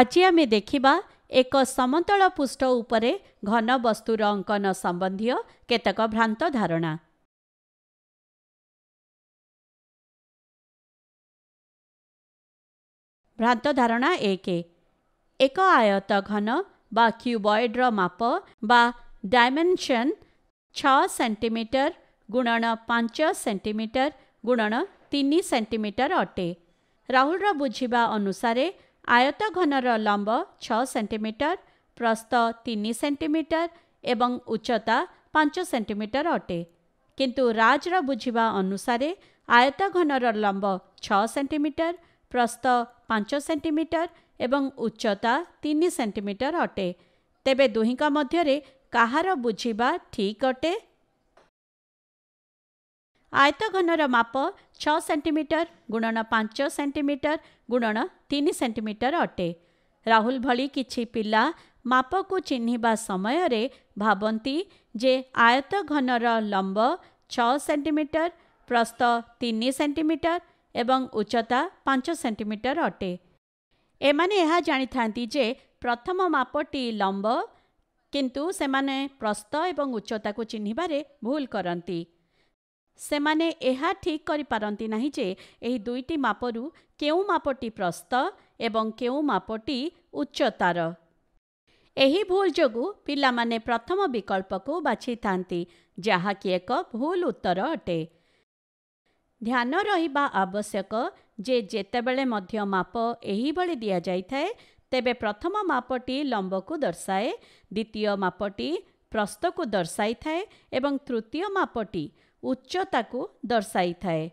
ଆଜି ଆମେ ଦେଖିବା ଏକ ସମତଳ ପୃଷ୍ଠ ଉପରେ ଘନ ବସ୍ତୁର ଅଙ୍କନ ସମ୍ବନ୍ଧୀୟ କେତେକ ଭ୍ରାନ୍ତ ଧାରଣା ଭ୍ରାନ୍ତ ଧାରଣା ଏକ ଏକ ଆୟତ ଘନ ବା କ୍ୟୁବଏଡ଼୍ର ମାପ ବା ଡାଇମେନ୍ସନ୍ ଛଅ ସେଣ୍ଟିମିଟର ଗୁଣନ ପାଞ୍ଚ ସେଣ୍ଟିମିଟର ଗୁଣନ ତିନି ସେଣ୍ଟିମିଟର ଅଟେ ରାହୁଲର ବୁଝିବା ଅନୁସାରେ ଆୟତଘନର ଲମ୍ବ ଛଅ ସେଣ୍ଟିମିଟର ପ୍ରସ୍ତ ତିନି ସେଣ୍ଟିମିଟର ଏବଂ ଉଚ୍ଚତା ପାଞ୍ଚ ସେଣ୍ଟିମିଟର ଅଟେ କିନ୍ତୁ ରାଜର ବୁଝିବା ଅନୁସାରେ ଆୟତଘନର ଲମ୍ବ ଛଅ ସେଣ୍ଟିମିଟର ପ୍ରସ୍ତ ପାଞ୍ଚ ସେଣ୍ଟିମିଟର ଏବଂ ଉଚ୍ଚତା ତିନି ସେଣ୍ଟିମିଟର ଅଟେ ତେବେ ଦୁହିଁଙ୍କ ମଧ୍ୟରେ କାହାର ବୁଝିବା ଠିକ୍ ଅଟେ ଆୟତଘନର ମାପ ଛଅ ସେଣ୍ଟିମିଟର ଗୁଣନ ପାଞ୍ଚ ସେଣ୍ଟିମିଟର ଗୁଣନ ତିନି ସେଣ୍ଟିମିଟର ଅଟେ ରାହୁଲ ଭଳି କିଛି ପିଲା ମାପକୁ ଚିହ୍ନିବା ସମୟରେ ଭାବନ୍ତି ଯେ ଆୟତଘନର ଲମ୍ବ ଛଅ ସେଣ୍ଟିମିଟର ପ୍ରସ୍ତ ତିନି ସେଣ୍ଟିମିଟର ଏବଂ ଉଚ୍ଚତା ପାଞ୍ଚ ସେଣ୍ଟିମିଟର ଅଟେ ଏମାନେ ଏହା ଜାଣିଥାନ୍ତି ଯେ ପ୍ରଥମ ମାପଟି ଲମ୍ବ କିନ୍ତୁ ସେମାନେ ପ୍ରସ୍ତ ଏବଂ ଉଚ୍ଚତାକୁ ଚିହ୍ନିବାରେ ଭୁଲ କରନ୍ତି ସେମାନେ ଏହା ଠିକ୍ କରିପାରନ୍ତି ନାହିଁ ଯେ ଏହି ଦୁଇଟି ମାପରୁ କେଉଁ ମାପଟି ପ୍ରସ୍ତ ଏବଂ କେଉଁ ମାପଟି ଉଚ୍ଚତାର ଏହି ଭୁଲ ଯୋଗୁଁ ପିଲାମାନେ ପ୍ରଥମ ବିକଳ୍ପକୁ ବାଛିଥାନ୍ତି ଯାହାକି ଏକ ଭୁଲ ଉତ୍ତର ଅଟେ ଧ୍ୟାନ ରହିବା ଆବଶ୍ୟକ ଯେ ଯେତେବେଳେ ମଧ୍ୟ ମାପ ଏହିଭଳି ଦିଆଯାଇଥାଏ ତେବେ ପ୍ରଥମ ମାପଟି ଲମ୍ବକୁ ଦର୍ଶାଏ ଦ୍ୱିତୀୟ ମାପଟି ପ୍ରସ୍ତକୁ ଦର୍ଶାଇଥାଏ ଏବଂ ତୃତୀୟ ମାପଟି ଉଚ୍ଚତାକୁ ଦର୍ଶାଇଥାଏ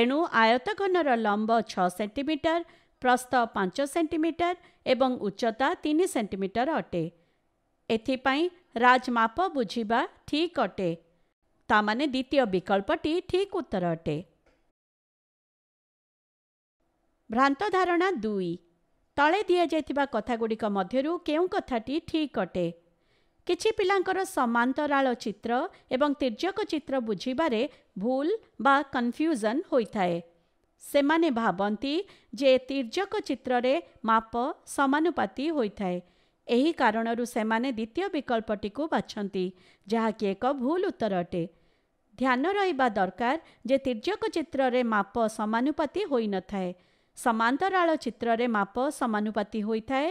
ଏଣୁ ଆୟତଘନର ଲମ୍ବ ଛଅ ସେଣ୍ଟିମିଟର ପ୍ରସ୍ତ ପାଞ୍ଚ ସେଣ୍ଟିମିଟର ଏବଂ ଉଚ୍ଚତା ତିନି ସେଣ୍ଟିମିଟର ଅଟେ ଏଥିପାଇଁ ରାଜମାପ ବୁଝିବା ଠିକ୍ ଅଟେ ତାମାନେ ଦ୍ୱିତୀୟ ବିକଳ୍ପଟି ଠିକ୍ ଉତ୍ତର ଅଟେ ଭ୍ରାନ୍ତ ଧାରଣା ଦୁଇ ତଳେ ଦିଆଯାଇଥିବା କଥାଗୁଡ଼ିକ ମଧ୍ୟରୁ କେଉଁ କଥାଟି ଠିକ୍ ଅଟେ କିଛି ପିଲାଙ୍କର ସମାନ୍ତରାଳ ଚିତ୍ର ଏବଂ ତୀର୍ଯ୍ୟକ ଚିତ୍ର ବୁଝିବାରେ ଭୁଲ ବା କନଫ୍ୟୁଜନ୍ ହୋଇଥାଏ ସେମାନେ ଭାବନ୍ତି ଯେ ତୀର୍ଯ୍ୟକ ଚିତ୍ରରେ ମାପ ସମାନୁପାତି ହୋଇଥାଏ ଏହି କାରଣରୁ ସେମାନେ ଦ୍ୱିତୀୟ ବିକଳ୍ପଟିକୁ ବାଛନ୍ତି ଯାହାକି ଏକ ଭୁଲ ଉତ୍ତର ଅଟେ ଧ୍ୟାନ ରହିବା ଦରକାର ଯେ ତୀର୍ଯ୍ୟକ ଚିତ୍ରରେ ମାପ ସମାନୁପାତି ହୋଇନଥାଏ ସମାନ୍ତରାଳ ଚିତ୍ରରେ ମାପ ସମାନୁପାତି ହୋଇଥାଏ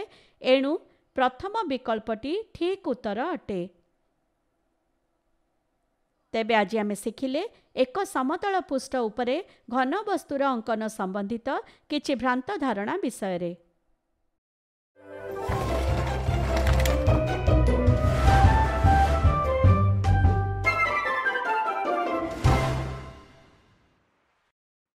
ଏଣୁ ପ୍ରଥମ ବିକଳ୍ପଟି ଠିକ୍ ଉତ୍ତର ଅଟେ ତେବେ ଆଜି ଆମେ ଶିଖିଲେ ଏକ ସମତଳ ପୃଷ୍ଠ ଉପରେ ଘନବସ୍ତୁର ଅଙ୍କନ ସମ୍ବନ୍ଧିତ କିଛି ଭ୍ରାନ୍ତ ଧାରଣା ବିଷୟରେ